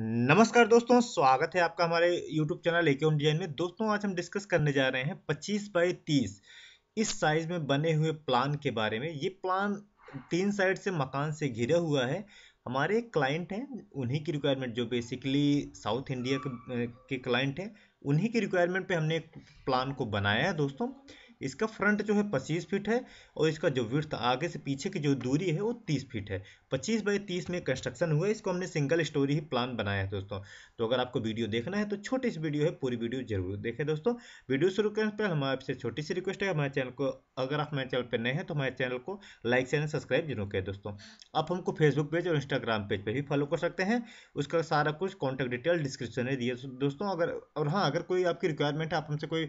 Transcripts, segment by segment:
नमस्कार दोस्तों स्वागत है आपका हमारे YouTube चैनल एके डिजाइन में दोस्तों आज हम डिस्कस करने जा रहे हैं 25 बाई 30 इस साइज में बने हुए प्लान के बारे में ये प्लान तीन साइड से मकान से घिरा हुआ है हमारे क्लाइंट हैं उन्हीं की रिक्वायरमेंट जो बेसिकली साउथ इंडिया के क्लाइंट हैं उन्हीं की रिक्वायरमेंट पे हमने प्लान को बनाया है दोस्तों इसका फ्रंट जो है पच्चीस फीट है और इसका जो विर्थ आगे से पीछे की जो दूरी है वो तीस फीट है पच्चीस बाई तीस में कंस्ट्रक्शन हुआ है इसको हमने सिंगल स्टोरी ही प्लान बनाया है दोस्तों तो अगर आपको वीडियो देखना है तो छोटी सी वीडियो है पूरी वीडियो जरूर देखें दोस्तों वीडियो शुरू करने पर हमारे आपसे छोटी सी रिक्वेस्ट है हमारे चैनल को अगर आप हमारे चैनल पर नए हैं तो हमारे चैनल को लाइक चैनल सब्सक्राइब जरूर करें दोस्तों आप हमको फेसबुक पेज और इंस्टाग्राम पेज पर भी फॉलो कर सकते हैं उसका सारा कुछ कॉन्टैक्ट डिटेल डिस्क्रिप्शन में दिए दोस्तों अगर और हाँ अगर कोई आपकी रिक्वायरमेंट है आप हमसे कोई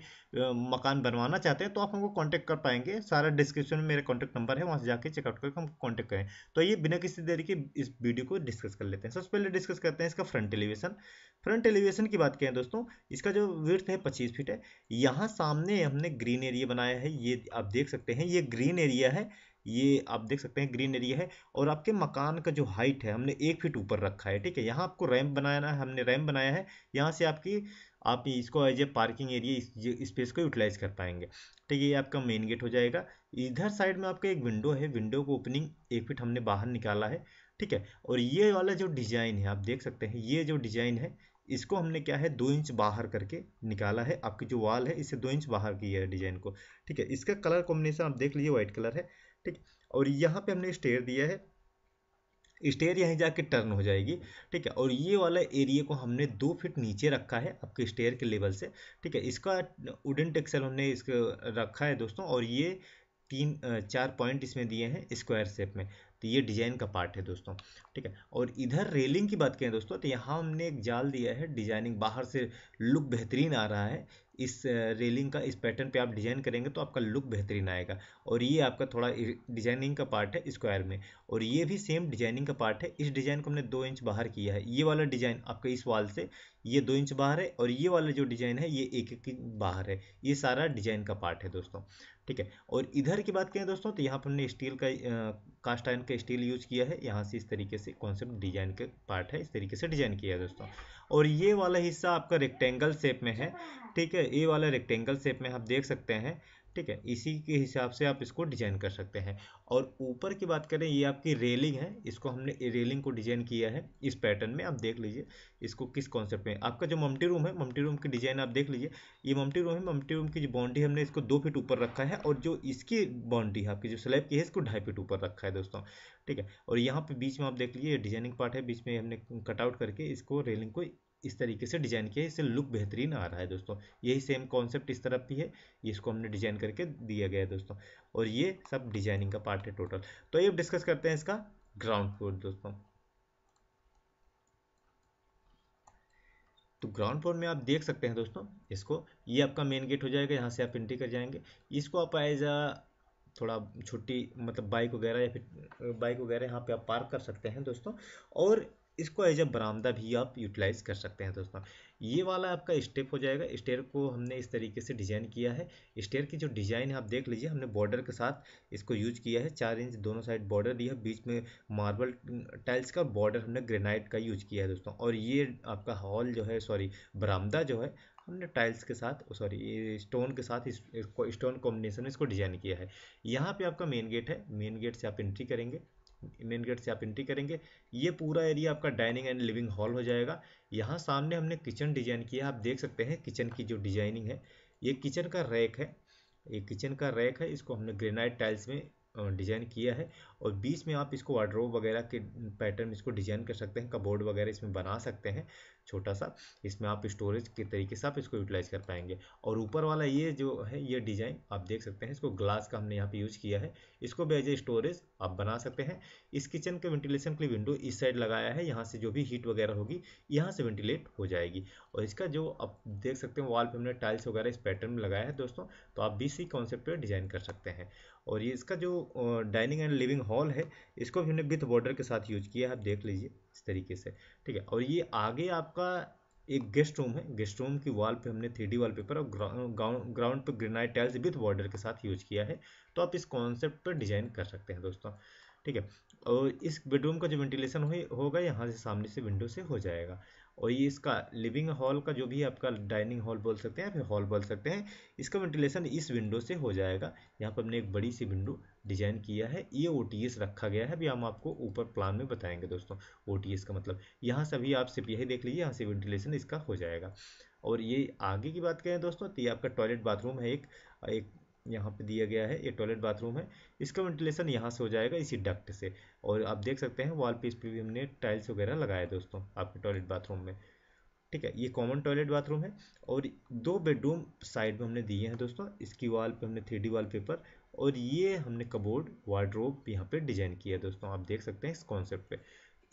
मकान बनवाना चाहते हैं तो तो आप हमको कॉन्टैक्ट कर पाएंगे सारा डिस्क्रिप्शन में मेरा कॉन्टैक्ट नंबर है वहाँ से जाकर चेकआउट करके हम कॉन्टैक्ट करें तो ये बिना किसी देरी के इस वीडियो को डिस्कस कर लेते हैं सबसे पहले डिस्कस करते हैं इसका फ्रंट एलिवेशन फ्रंट एलिवेशन की बात करें दोस्तों इसका जो विर्थ है पच्चीस फीट है यहाँ सामने हमने ग्रीन एरिया बनाया है ये आप देख सकते हैं ये ग्रीन एरिया है ये आप देख सकते हैं ग्रीन एरिया है और आपके मकान का जो हाइट है हमने एक फीट ऊपर रखा है ठीक है यहाँ आपको रैम्प बनाना है हमने रैम्प बनाया है यहाँ से आपकी आप इसको as a parking area space को यूटिलाइज कर पाएंगे ठीक है ये आपका मेन गेट हो जाएगा इधर साइड में आपका एक विंडो है विंडो को ओपनिंग एक फिट हमने बाहर निकाला है ठीक है और ये वाला जो डिजाइन है आप देख सकते हैं ये जो डिजाइन है इसको हमने क्या है दो इंच बाहर करके निकाला है आपकी जो वॉल है इसे दो इंच बाहर की है डिजाइन को ठीक है इसका कलर कॉम्बिनेशन आप देख लीजिए व्हाइट कलर है ठीक और यहाँ पे हमने स्टेयर दिया है स्टेयर यहीं जाके टर्न हो जाएगी ठीक है और ये वाला एरिया को हमने दो फीट नीचे रखा है आपके स्टेयर के लेवल से ठीक है इसका वुडन टेक्सल हमने इसको रखा है दोस्तों और ये तीन चार पॉइंट इसमें दिए हैं स्क्वायर शेप में तो ये डिजाइन का पार्ट है दोस्तों ठीक है और इधर रेलिंग की बात करें दोस्तों तो यहाँ हमने एक जाल दिया है डिजाइनिंग बाहर से लुक बेहतरीन आ रहा है इस रेलिंग का इस पैटर्न पे आप डिज़ाइन करेंगे तो आपका लुक बेहतरीन आएगा और ये आपका थोड़ा डिजाइनिंग का पार्ट है स्क्वायर में और ये भी सेम डिजाइनिंग का पार्ट है इस डिज़ाइन को हमने दो इंच बाहर किया है ये वाला डिज़ाइन आपका इस वाल से ये दो इंच बाहर है और ये वाला जो डिज़ाइन है ये एक एक बाहर है ये सारा डिज़ाइन का पार्ट है दोस्तों ठीक है और इधर की बात करें दोस्तों तो यहाँ पर हमने स्टील का कास्ट आयन का स्टील यूज किया है यहाँ से इस तरीके से कॉन्सेप्ट डिजाइन के पार्ट है इस तरीके से डिजाइन किया है दोस्तों और ये वाला हिस्सा आपका रेक्टेंगल शेप में है ठीक है ए वाला रेक्टेंगल शेप में आप देख सकते हैं ठीक है इसी के हिसाब से आप इसको डिजाइन कर सकते हैं और ऊपर की बात करें ये आपकी रेलिंग है इसको हमने रेलिंग को डिजाइन किया है इस पैटर्न में आप देख लीजिए इसको किस कॉन्सेप्ट में आपका जो ममटी रूम है ममटी रूम की डिजाइन आप देख लीजिए ये ममटी रूम है ममटी रूम की जो बाउंड्री हमने इसको दो फीट ऊपर रखा है और जो इसकी बाउंड्री है आपकी जो स्लैब की है इसको ढाई फीट ऊपर रखा है दोस्तों ठीक है और यहाँ पे बीच में आप देख लीजिए डिजाइनिंग पार्ट है बीच में हमने कटआउट करके इसको रेलिंग को इस तरीके से डिजाइन किया है इससे लुक बेहतरीन आ रहा है दोस्तों यही सेम कॉन्सेप्ट इस तरफ भी है ये इसको हमने डिजाइन करके दिया गया है दोस्तों और ये सब डिजाइनिंग का पार्ट है टोटल तो ये डिस्कस करते हैं इसका ग्राउंड फ्लोर दोस्तों तो ग्राउंड फ्लोर में आप देख सकते हैं दोस्तों इसको ये आपका मेन गेट हो जाएगा यहाँ से आप एंट्री कर जाएंगे इसको आप एज अ थोड़ा छोटी मतलब बाइक वगैरह या फिर बाइक वगैरह यहाँ पे आप पार्क कर सकते हैं दोस्तों और इसको एज ए बरामदा भी आप यूटिलाइज़ कर सकते हैं दोस्तों ये वाला आपका स्टेप हो जाएगा स्टेयर को हमने इस तरीके से डिज़ाइन किया है स्टेयर की जो डिज़ाइन है आप देख लीजिए हमने बॉर्डर के साथ इसको यूज किया है चार इंच दोनों साइड बॉर्डर दिया बीच में मार्बल टाइल्स का बॉर्डर हमने ग्रेनाइट का यूज किया है दोस्तों और ये आपका हॉल जो है सॉरी बरामदा जो है हमने टाइल्स के साथ सॉरी स्टोन के साथ इसको स्टोन कॉम्बिनेशन में इसको डिज़ाइन किया है यहाँ पे आपका मेन गेट है मेन गेट से आप एंट्री करेंगे मेन गेट से आप एंट्री करेंगे ये पूरा एरिया आपका डाइनिंग एंड लिविंग हॉल हो जाएगा यहाँ सामने हमने किचन डिजाइन किया है आप देख सकते हैं किचन की जो डिजाइनिंग है ये किचन का रैक है ये किचन का रैक है इसको हमने ग्रेनाइट टाइल्स में डिजाइन किया है और बीच में आप इसको वार्ड्रोब वगैरह के पैटर्न इसको डिजाइन कर सकते हैं कबोर्ड वगैरह इसमें बना सकते हैं छोटा सा इसमें आप स्टोरेज के तरीके से आप इसको यूटिलाइज कर पाएंगे और ऊपर वाला ये जो है ये डिज़ाइन आप देख सकते हैं इसको ग्लास का हमने यहाँ पे यूज़ किया है इसको भी एज ए स्टोरेज आप बना सकते हैं इस किचन के वेंटिलेशन के लिए विंडो इस साइड लगाया है यहाँ से जो भी हीट वगैरह होगी यहाँ से वेंटिलेट हो जाएगी और इसका जो आप देख सकते हैं वॉल पर हमने टाइल्स वगैरह इस पैटर्न में लगाया है दोस्तों तो आप भी इसी कॉन्सेप्ट पर डिज़ाइन कर सकते हैं और ये इसका जो डाइनिंग एंड लिविंग हॉल है इसको भी हमने विथ बॉर्डर के साथ यूज किया है आप देख लीजिए इस तरीके से ठीक है और ये आगे आपका एक गेस्ट रूम है गेस्ट रूम की वॉल पे हमने थ्री डी वॉल पेपर और ग्राउंड पे ग्रेनाइट टाइल्स विथ बॉर्डर के साथ यूज किया है तो आप इस कॉन्सेप्ट पर डिजाइन कर सकते हैं दोस्तों ठीक है और इस बेडरूम का जो वेंटिलेशन हो, होगा यहाँ से सामने से विंडो से हो जाएगा और ये इसका लिविंग हॉल का जो भी आपका डाइनिंग हॉल बोल सकते हैं या फिर हॉल बोल सकते हैं इसका वेंटिलेशन इस विंडो से हो जाएगा यहाँ पर हमने एक बड़ी सी विंडो डिजाइन किया है ये ओ रखा गया है अभी हम आपको ऊपर प्लान में बताएंगे दोस्तों ओ का मतलब यहाँ से भी आप सिर्फ यही देख लीजिए यहाँ से वेंटिलेशन इसका हो जाएगा और ये आगे की बात करें दोस्तों तो ये आपका टॉयलेट बाथरूम है एक एक यहाँ पे दिया गया है ये टॉयलेट बाथरूम है इसका वेंटिलेशन यहाँ से हो जाएगा इसी डक्ट से और आप देख सकते हैं वॉल पीस पर भी हमने टाइल्स वगैरह लगाए दोस्तों आपके टॉयलेट बाथरूम में ठीक है ये कॉमन टॉयलेट बाथरूम है और दो बेडरूम साइड में हमने दिए हैं दोस्तों इसकी वॉल पे हमने थ्री डी वॉल पेपर और ये हमने कबोर्ड वार्ड्रोब यहाँ पे डिजाइन किया है दोस्तों आप देख सकते हैं इस कॉन्सेप्ट पे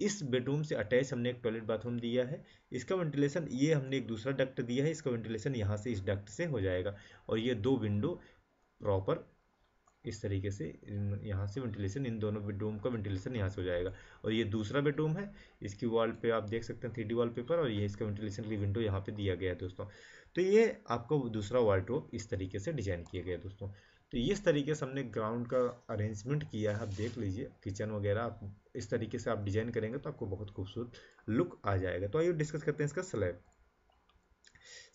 इस बेडरूम से अटैच हमने एक टॉयलेट बाथरूम दिया है इसका वेंटिलेशन ये हमने एक दूसरा डक्ट दिया है इसका वेंटिलेशन यहाँ से इस डक्ट से हो जाएगा और ये दो विंडो प्रॉपर इस तरीके से यहाँ से वेंटिलेशन इन दोनों बेडरूम का वेंटिलेशन यहाँ से हो जाएगा और ये दूसरा बेडरूम है इसकी वॉल पे आप देख सकते हैं थ्री डी पेपर और ये इसका वेंटिलेशन की विंडो यहाँ पे दिया गया है दोस्तों तो ये आपका दूसरा वार्ड्रोप इस तरीके से डिजाइन किया गया है दोस्तों तो इस तरीके से हमने ग्राउंड का अरेंजमेंट किया है आप देख लीजिए किचन वगैरह आप इस तरीके से आप डिजाइन करेंगे तो आपको बहुत खूबसूरत लुक आ जाएगा तो आइए डिस्कस करते हैं इसका स्लैब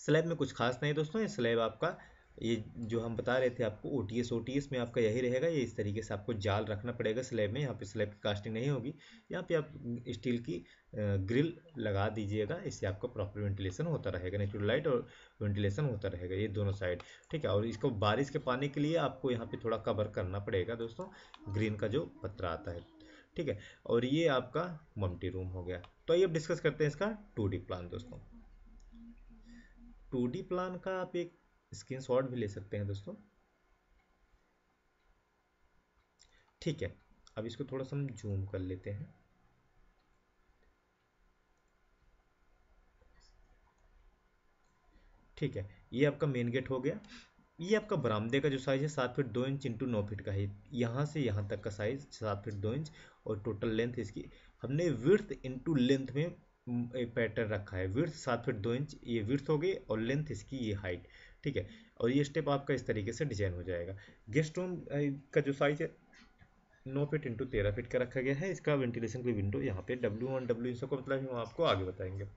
स्लैब में कुछ खास नहीं दोस्तों ये स्लैब आपका ये जो हम बता रहे थे आपको O T S O T S में आपका यही रहेगा ये इस तरीके से आपको जाल रखना पड़ेगा स्लैब में यहाँ पे स्लैब की कास्टिंग नहीं होगी यहाँ पे आप स्टील की ग्रिल लगा दीजिएगा इससे आपका प्रॉपर वेंटिलेशन होता रहेगा नेचुरल लाइट और वेंटिलेशन होता रहेगा ये दोनों साइड ठीक है और इसको बारिश के पानी के लिए आपको यहाँ पर थोड़ा कवर करना पड़ेगा दोस्तों ग्रीन का जो पत्रा आता है ठीक है और ये आपका ममटी रूम हो गया तो आइए अब डिस्कस करते हैं इसका टू प्लान दोस्तों टू प्लान का आप एक स्क्रीनशॉट भी ले सकते हैं दोस्तों ठीक है अब इसको थोड़ा सा हम जूम कर लेते हैं ठीक है ये आपका मेन गेट हो गया ये आपका बरामदे का जो साइज़ है सात फीट दो इंच इंटू नौ फीट का है यहाँ से यहाँ तक का साइज़ सात फीट दो इंच और टोटल लेंथ इसकी हमने विर्थ इंटू लेंथ में पैटर्न mm, रखा है विर्थ सात फीट दो इंच ये विर्थ हो गई और लेंथ इसकी ये हाइट ठीक है और ये स्टेप आपका इस तरीके से डिजाइन हो जाएगा गेस्ट रूम का जो साइज है नौ फिट इंटू तेरह फिट का रखा गया है इसका वेंटिलेशन की विंडो यहाँ पे डब्ल्यू वन डब्ल्यू इन सबको मतलब हम आपको आगे बताएंगे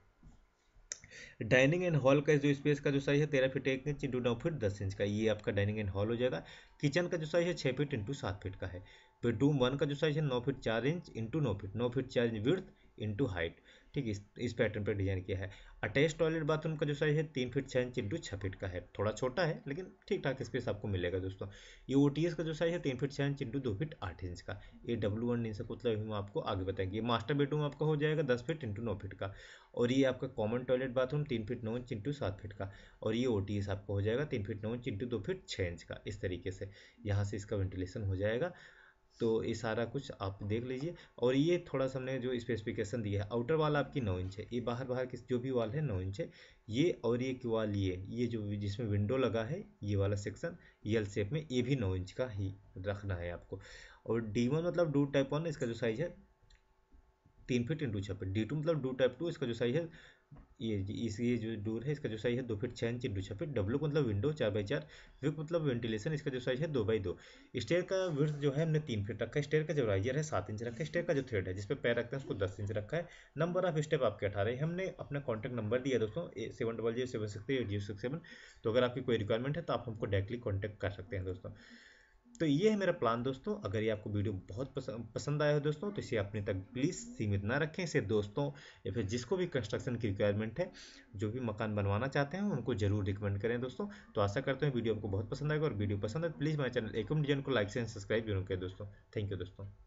डाइनिंग एंड हॉल का जो स्पेस का जो साइज है तेरह फीट एक इंच इंटू नौ फीट दस इंच का ये आपका डाइनिंग एंड हॉल हो जाएगा किचन का जो साइज है छः फीट इंटू सात फीट का है बेडरूम वन का जो साइज है नौ फीट चार इंच इंटू नौ फीट नौ फीट चार इंच विर्थ इंटू हाइट ठीक इस इस पैटर्न पर डिजाइन किया है अटैच टॉयलेट बाथरूम का जो साइज है तीन फीट छः इंच इंटू छः फीट का है थोड़ा छोटा है लेकिन ठीक ठाक स्पेस आपको मिलेगा दोस्तों ये ओ का जो साइज है तीन फीट छः इंच इंटू दो फीट आठ इंच का ये डब्लू वन इनसे मतलब हम आपको आगे बताएंगे मास्टर बेडरूम आपका हो जाएगा दस फीट इंटू नौ फीट का और ये आपका कॉमन टॉयलेट बाथरूम तीन फीट नौ इंच इंटू सात फीट का और ये ओ आपका हो जाएगा तीन फीट नौ इंच इंटू दो फीट छः इंच का इस तरीके से यहाँ से इसका वेंटिलेशन हो जाएगा तो ये सारा कुछ आप देख लीजिए और ये थोड़ा सा हमने जो स्पेसिफिकेशन दिया है आउटर वाल आपकी नौ इंच है ये बाहर बाहर की जो भी वाल है नौ इंच है ये और ये वाल ये ये जो जिसमें विंडो लगा है ये वाला सेक्शन यल सेप में ये भी नौ इंच का ही रखना है आपको और डी वन मतलब डू टाइप वन इसका जो साइज़ है तीन फिट इंटू छः फीट डी टू मतलब डू टाइप टू इसका जो साइज है ये इसकी जो डोर है इसका जो साइज है दो फीट छः इंच इंटू छः फीट डब्लू मतलब विंडो चार बाई चार विक मतलब वेंटिलेशन इसका जो साइज है दो बाई दो स्टेयर का विर्थ जो है हमने तीन फीट रखा है स्टेयर का जो राइजर है सात इंच रखा है स्टेयर का जो थ्रेड है जिसपे पैर रखते हैं उसको दस इंच रखा है नंबर ऑफ स्टेप आपके अठारह है हमने अपना कॉन्टैक्ट नंबर दिया दोस्तों seven double zero seven six three eight zero six seven तो अगर आपकी कोई रिक्वायरमेंट है तो आप हमको डायरेक्टली कॉन्टैक्ट कर सकते हैं दोस्तों तो ये है मेरा प्लान दोस्तों अगर ये आपको वीडियो बहुत पसंद पसंद आया हो दोस्तों तो इसे अपने तक प्लीज़ सीमित ना रखें इसे दोस्तों या फिर जिसको भी कंस्ट्रक्शन की रिक्वायरमेंट है जो भी मकान बनवाना चाहते हैं उनको जरूर रिकमेंड करें दोस्तों तो आशा करते हैं वीडियो आपको बहुत पसंद आएगा और वीडियो पसंद है प्लीज़ मेरे चैनल एकम डिजाइन को लाइक से सब्सक्राइब जरूर करें दोस्तों थैंक यू दोस्तों